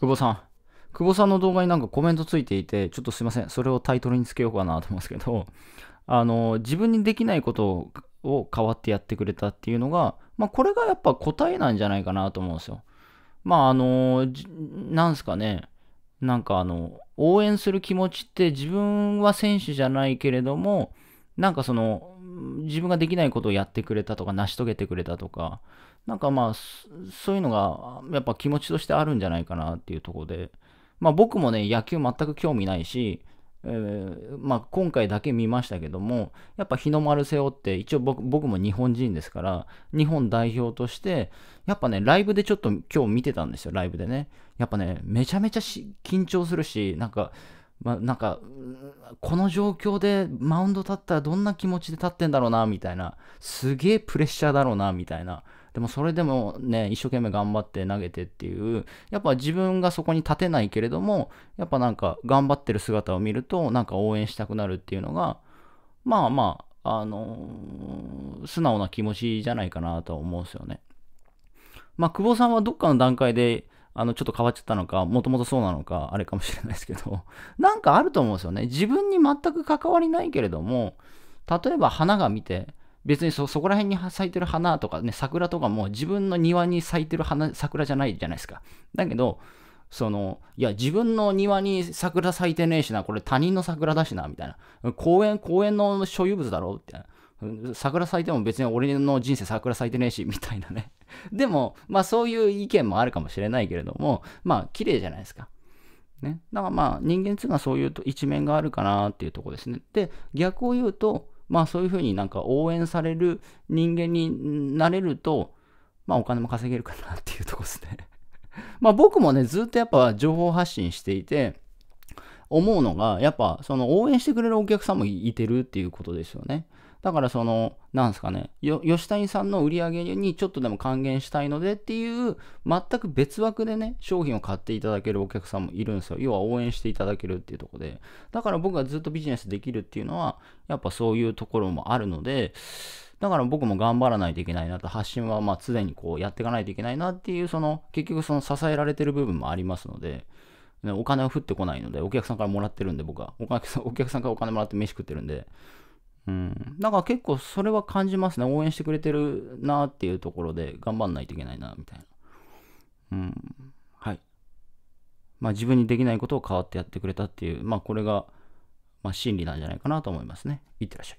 久保さん。久保さんの動画になんかコメントついていて、ちょっとすいません。それをタイトルにつけようかなと思うんですけど、あの、自分にできないことを変わってやってくれたっていうのが、まあ、これがやっぱ答えなんじゃないかなと思うんですよ。まあ、あの、なんすかね。なんかあの、応援する気持ちって自分は選手じゃないけれども、なんかその、自分ができないことをやってくれたとか、成し遂げてくれたとか、なんかまあ、そういうのが、やっぱ気持ちとしてあるんじゃないかなっていうところで、まあ僕もね、野球全く興味ないし、えー、まあ、今回だけ見ましたけども、やっぱ日の丸背負って、一応僕僕も日本人ですから、日本代表として、やっぱね、ライブでちょっと今日見てたんですよ、ライブでね。やっぱね、めちゃめちゃ緊張するし、なんか、まあ、なんか、この状況でマウンド立ったらどんな気持ちで立ってんだろうな、みたいな。すげえプレッシャーだろうな、みたいな。でもそれでもね、一生懸命頑張って投げてっていう、やっぱ自分がそこに立てないけれども、やっぱなんか頑張ってる姿を見ると、なんか応援したくなるっていうのが、まあまあ、あのー、素直な気持ちじゃないかなとは思うんですよね。まあ、久保さんはどっかの段階で、あの、ちょっと変わっちゃったのか、もともとそうなのか、あれかもしれないですけど、なんかあると思うんですよね。自分に全く関わりないけれども、例えば花が見て、別にそそこら辺に咲いてる花とかね、桜とかも自分の庭に咲いてる花、桜じゃないじゃないですか。だけど、その、いや、自分の庭に桜咲いてねえしな、これ他人の桜だしな、みたいな。公園、公園の所有物だろ、みたいな。桜咲いても別に俺の人生桜咲いてねえし、みたいなね。でも、まあそういう意見もあるかもしれないけれども、まあ綺麗じゃないですか。ね。だからまあ人間っていうのはそういう一面があるかなっていうとこですね。で、逆を言うと、まあそういうふうになんか応援される人間になれると、まあお金も稼げるかなっていうとこですね。まあ僕もね、ずっとやっぱ情報発信していて、思うのが、やっぱその応援してくれるお客さんもいてるっていうことですよね。だからその、なんですかね、吉谷さんの売り上げにちょっとでも還元したいのでっていう、全く別枠でね、商品を買っていただけるお客さんもいるんですよ。要は応援していただけるっていうとこで。だから僕がずっとビジネスできるっていうのは、やっぱそういうところもあるので、だから僕も頑張らないといけないなと、発信はまあ常にこうやっていかないといけないなっていう、その、結局その支えられてる部分もありますので、ね、お金は降ってこないので、お客さんからもらってるんで、僕は。お客さん お客さんからお金もらって飯食ってるんで。うん。だから結構それは感じますね。応援してくれてるなっていうところで、頑張んないといけないな、みたいな。うん。はい。まあ自分にできないことを変わってやってくれたっていう、まあこれが、まあ真理なんじゃないかなと思いますね。いってらっしゃい。